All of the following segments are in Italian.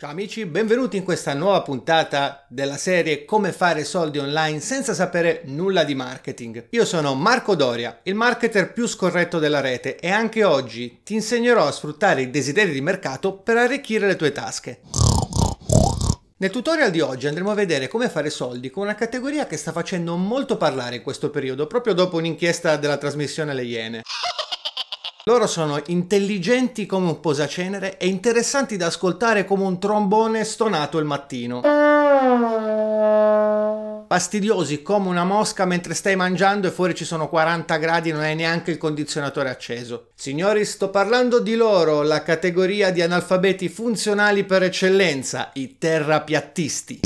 Ciao amici, benvenuti in questa nuova puntata della serie Come fare soldi online senza sapere nulla di marketing. Io sono Marco Doria, il marketer più scorretto della rete e anche oggi ti insegnerò a sfruttare i desideri di mercato per arricchire le tue tasche. Nel tutorial di oggi andremo a vedere come fare soldi con una categoria che sta facendo molto parlare in questo periodo, proprio dopo un'inchiesta della trasmissione Le Iene. Loro sono intelligenti come un posacenere e interessanti da ascoltare come un trombone stonato il mattino. Fastidiosi come una mosca mentre stai mangiando e fuori ci sono 40 gradi e non hai neanche il condizionatore acceso. Signori, sto parlando di loro, la categoria di analfabeti funzionali per eccellenza, i terrapiattisti.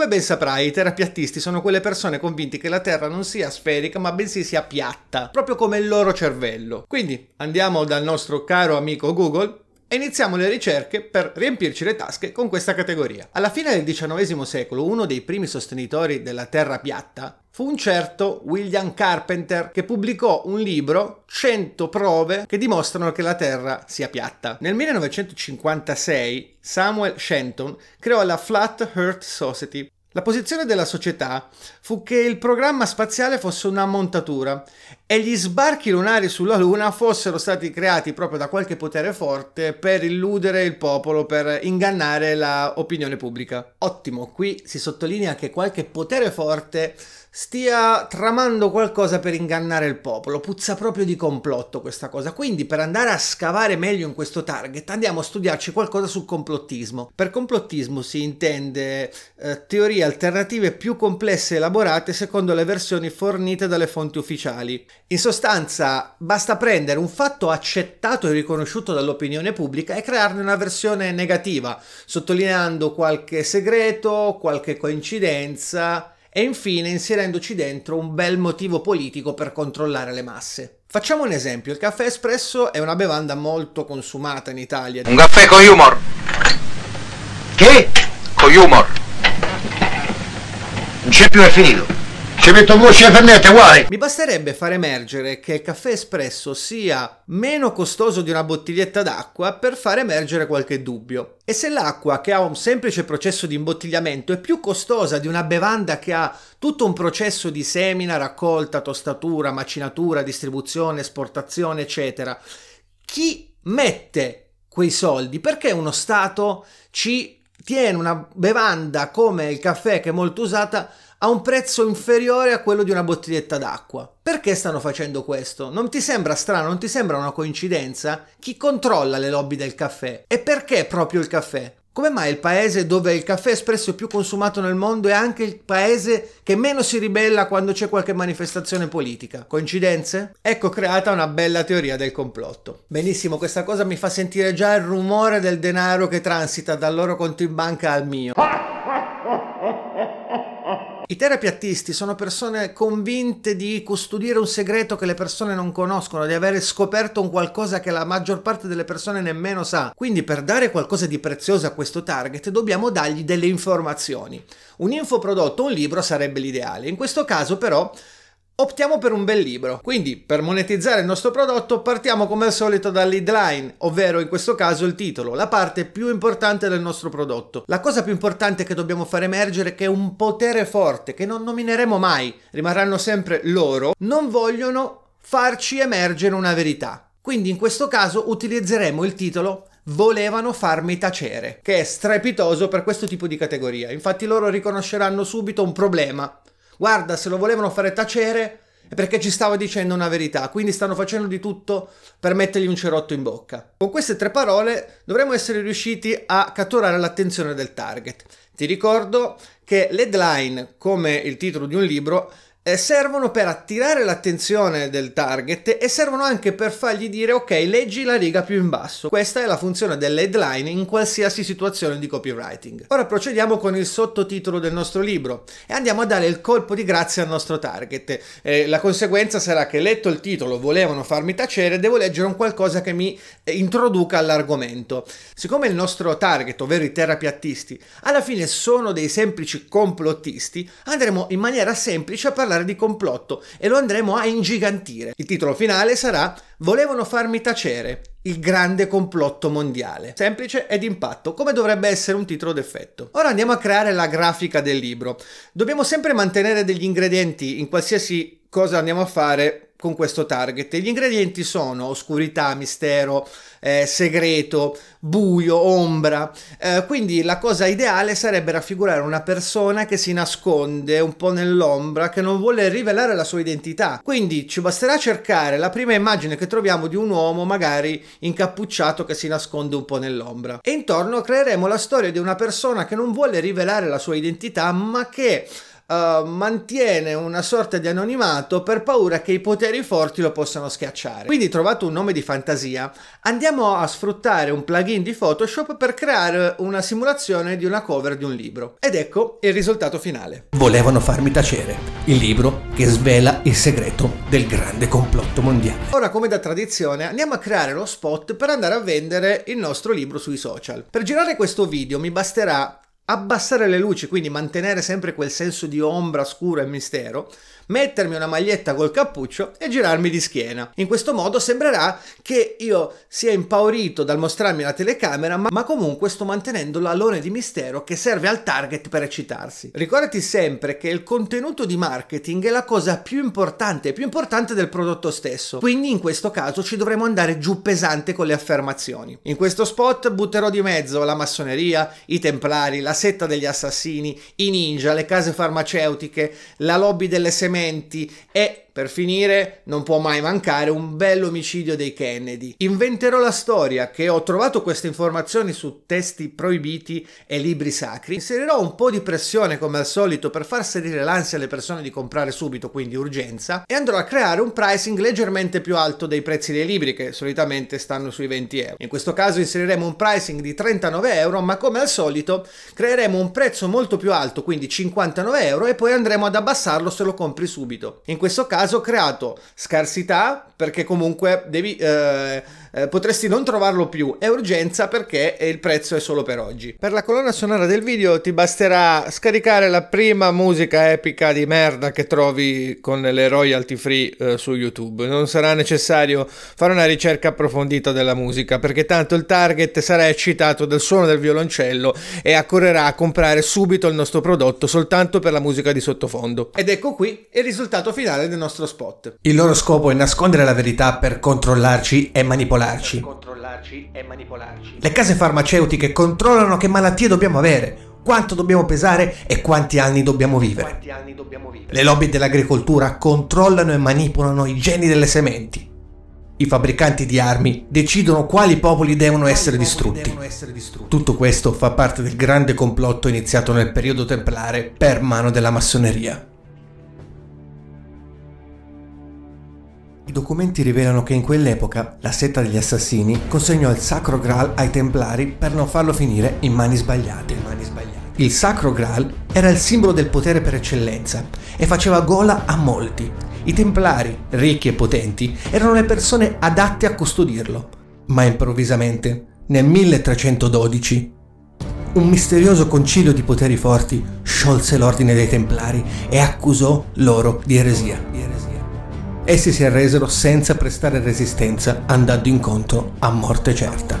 Come ben saprai, i terapiattisti sono quelle persone convinti che la Terra non sia sferica, ma bensì sia piatta, proprio come il loro cervello. Quindi andiamo dal nostro caro amico Google e iniziamo le ricerche per riempirci le tasche con questa categoria. Alla fine del XIX secolo, uno dei primi sostenitori della Terra piatta fu un certo William Carpenter che pubblicò un libro 100 prove che dimostrano che la Terra sia piatta. Nel 1956 Samuel Shenton creò la Flat Earth Society la posizione della società fu che il programma spaziale fosse una montatura e gli sbarchi lunari sulla Luna fossero stati creati proprio da qualche potere forte per illudere il popolo, per ingannare l'opinione pubblica. Ottimo, qui si sottolinea che qualche potere forte stia tramando qualcosa per ingannare il popolo, puzza proprio di complotto questa cosa. Quindi per andare a scavare meglio in questo target andiamo a studiarci qualcosa sul complottismo. Per complottismo si intende eh, teorie alternative più complesse elaborate secondo le versioni fornite dalle fonti ufficiali. In sostanza basta prendere un fatto accettato e riconosciuto dall'opinione pubblica e crearne una versione negativa, sottolineando qualche segreto, qualche coincidenza e infine inserendoci dentro un bel motivo politico per controllare le masse. Facciamo un esempio, il caffè espresso è una bevanda molto consumata in Italia. Un caffè con humor. Che? Con humor. Non c'è più, è finito ci metto un due scefermette uguali. Mi basterebbe far emergere che il caffè espresso sia meno costoso di una bottiglietta d'acqua per far emergere qualche dubbio. E se l'acqua che ha un semplice processo di imbottigliamento è più costosa di una bevanda che ha tutto un processo di semina, raccolta, tostatura, macinatura, distribuzione, esportazione, eccetera, chi mette quei soldi? Perché uno Stato ci tiene una bevanda come il caffè che è molto usata a un prezzo inferiore a quello di una bottiglietta d'acqua. Perché stanno facendo questo? Non ti sembra strano? Non ti sembra una coincidenza? Chi controlla le lobby del caffè? E perché proprio il caffè? Come mai il paese dove il caffè espresso più consumato nel mondo è anche il paese che meno si ribella quando c'è qualche manifestazione politica? Coincidenze? Ecco creata una bella teoria del complotto. Benissimo, questa cosa mi fa sentire già il rumore del denaro che transita dal loro conto in banca al mio. Ah! I terapiattisti sono persone convinte di custodire un segreto che le persone non conoscono, di avere scoperto un qualcosa che la maggior parte delle persone nemmeno sa. Quindi per dare qualcosa di prezioso a questo target dobbiamo dargli delle informazioni. Un infoprodotto, un libro sarebbe l'ideale. In questo caso però optiamo per un bel libro. Quindi per monetizzare il nostro prodotto partiamo come al solito dall'headline, ovvero in questo caso il titolo, la parte più importante del nostro prodotto. La cosa più importante che dobbiamo far emergere è che un potere forte che non nomineremo mai, rimarranno sempre loro, non vogliono farci emergere una verità. Quindi in questo caso utilizzeremo il titolo volevano farmi tacere, che è strepitoso per questo tipo di categoria. Infatti loro riconosceranno subito un problema, guarda, se lo volevano fare tacere è perché ci stava dicendo una verità, quindi stanno facendo di tutto per mettergli un cerotto in bocca. Con queste tre parole dovremmo essere riusciti a catturare l'attenzione del target. Ti ricordo che l'headline, come il titolo di un libro, eh, servono per attirare l'attenzione del target e servono anche per fargli dire ok leggi la riga più in basso questa è la funzione dell'headline in qualsiasi situazione di copywriting ora procediamo con il sottotitolo del nostro libro e andiamo a dare il colpo di grazia al nostro target eh, la conseguenza sarà che letto il titolo volevano farmi tacere devo leggere un qualcosa che mi introduca all'argomento siccome il nostro target ovvero i terapiattisti alla fine sono dei semplici complottisti andremo in maniera semplice a parlare parlare di complotto e lo andremo a ingigantire. Il titolo finale sarà Volevano farmi tacere, il grande complotto mondiale. Semplice ed impatto, come dovrebbe essere un titolo d'effetto. Ora andiamo a creare la grafica del libro. Dobbiamo sempre mantenere degli ingredienti in qualsiasi cosa andiamo a fare con questo target. Gli ingredienti sono oscurità, mistero, eh, segreto, buio, ombra. Eh, quindi la cosa ideale sarebbe raffigurare una persona che si nasconde un po' nell'ombra, che non vuole rivelare la sua identità. Quindi ci basterà cercare la prima immagine che troviamo di un uomo magari incappucciato che si nasconde un po' nell'ombra. E intorno creeremo la storia di una persona che non vuole rivelare la sua identità, ma che eh, mantiene una sorta di anonimato per paura che i poteri forti lo possano schiacciare. Quindi trovato un nome di fantasia, andiamo a sfruttare un plugin di Photoshop per creare una simulazione di una cover di un libro. Ed ecco il risultato finale. Volevano farmi tacere, il libro che svela il segreto del grande complotto mondiale. Ora, come da tradizione, andiamo a creare lo spot per andare a vendere il nostro libro sui social. Per girare questo video mi basterà Abbassare le luci, quindi mantenere sempre quel senso di ombra, scuro e mistero, mettermi una maglietta col cappuccio e girarmi di schiena. In questo modo sembrerà che io sia impaurito dal mostrarmi la telecamera, ma, comunque sto mantenendo l'alone di mistero che serve al target per eccitarsi. Ricordati sempre che il contenuto di marketing è la cosa più importante, più importante del prodotto stesso. Quindi in questo caso ci dovremo andare giù pesante con le affermazioni. In questo spot butterò di mezzo la massoneria, i templari, la setta degli assassini, i ninja, le case farmaceutiche, la lobby delle dell'SMS argomenti e per finire, non può mai mancare un bel omicidio dei Kennedy. Inventerò la storia che ho trovato queste informazioni su testi proibiti e libri sacri. Inserirò un po' di pressione come al solito per far salire l'ansia alle persone di comprare subito, quindi urgenza, e andrò a creare un pricing leggermente più alto dei prezzi dei libri che solitamente stanno sui 20 euro. In questo caso inseriremo un pricing di 39 euro, ma come al solito creeremo un prezzo molto più alto, quindi 59 euro, e poi andremo ad abbassarlo se lo compri subito. In questo caso caso creato scarsità perché comunque devi eh, eh, potresti non trovarlo più, è urgenza perché il prezzo è solo per oggi. Per la colonna sonora del video ti basterà scaricare la prima musica epica di merda che trovi con le royalty free eh, su YouTube, non sarà necessario fare una ricerca approfondita della musica perché tanto il target sarà eccitato dal suono del violoncello e accorrerà a comprare subito il nostro prodotto soltanto per la musica di sottofondo. Ed ecco qui il risultato finale del nostro spot. Il loro scopo è nascondere la verità per controllarci e manipolare manipolarci. controllarci e manipolarci. Le case farmaceutiche controllano che malattie dobbiamo avere, quanto dobbiamo pesare e quanti anni dobbiamo vivere. Anni dobbiamo vivere. Le lobby dell'agricoltura controllano e manipolano i geni delle sementi. I fabbricanti di armi decidono quali popoli devono, quali essere, distrutti. devono essere distrutti. Tutto questo fa parte del grande complotto iniziato nel periodo templare per mano della massoneria. I documenti rivelano che in quell'epoca la setta degli assassini consegnò il Sacro Graal ai Templari per non farlo finire in mani sbagliate. Mani sbagliate. Il Sacro Graal era il simbolo del potere per eccellenza e faceva gola a molti. I Templari, ricchi e potenti, erano le persone adatte a custodirlo. Ma improvvisamente, nel 1312, un misterioso concilio di poteri forti sciolse l'ordine dei Templari e accusò loro di eresia. Essi si arresero senza prestare resistenza, andando incontro a morte certa.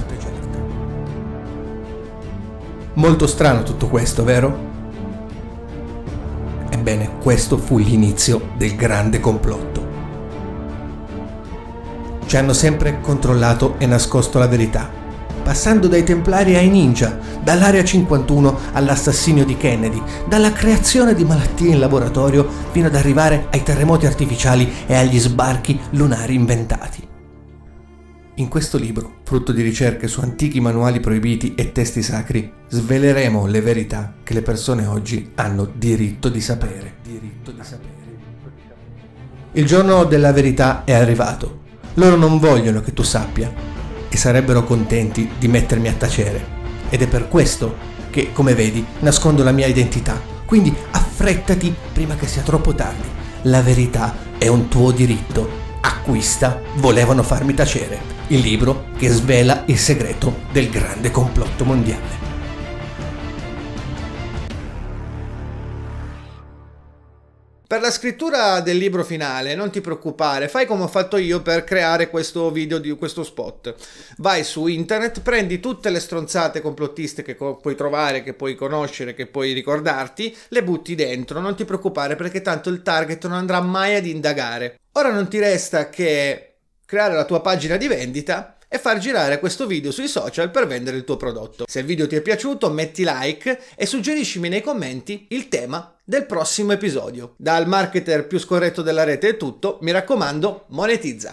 Molto strano tutto questo, vero? Ebbene, questo fu l'inizio del grande complotto. Ci hanno sempre controllato e nascosto la verità passando dai Templari ai Ninja, dall'Area 51 all'assassinio di Kennedy, dalla creazione di malattie in laboratorio fino ad arrivare ai terremoti artificiali e agli sbarchi lunari inventati. In questo libro, frutto di ricerche su antichi manuali proibiti e testi sacri, sveleremo le verità che le persone oggi hanno diritto di sapere. Diritto di sapere. Il giorno della verità è arrivato. Loro non vogliono che tu sappia, e sarebbero contenti di mettermi a tacere. Ed è per questo che, come vedi, nascondo la mia identità. Quindi affrettati prima che sia troppo tardi. La verità è un tuo diritto. Acquista, volevano farmi tacere. Il libro che svela il segreto del grande complotto mondiale. Per la scrittura del libro finale non ti preoccupare, fai come ho fatto io per creare questo video di questo spot. Vai su internet, prendi tutte le stronzate complottiste che co puoi trovare, che puoi conoscere, che puoi ricordarti, le butti dentro, non ti preoccupare perché tanto il target non andrà mai ad indagare. Ora non ti resta che creare la tua pagina di vendita e far girare questo video sui social per vendere il tuo prodotto. Se il video ti è piaciuto metti like e suggeriscimi nei commenti il tema del prossimo episodio. Dal marketer più scorretto della rete è tutto, mi raccomando monetizza!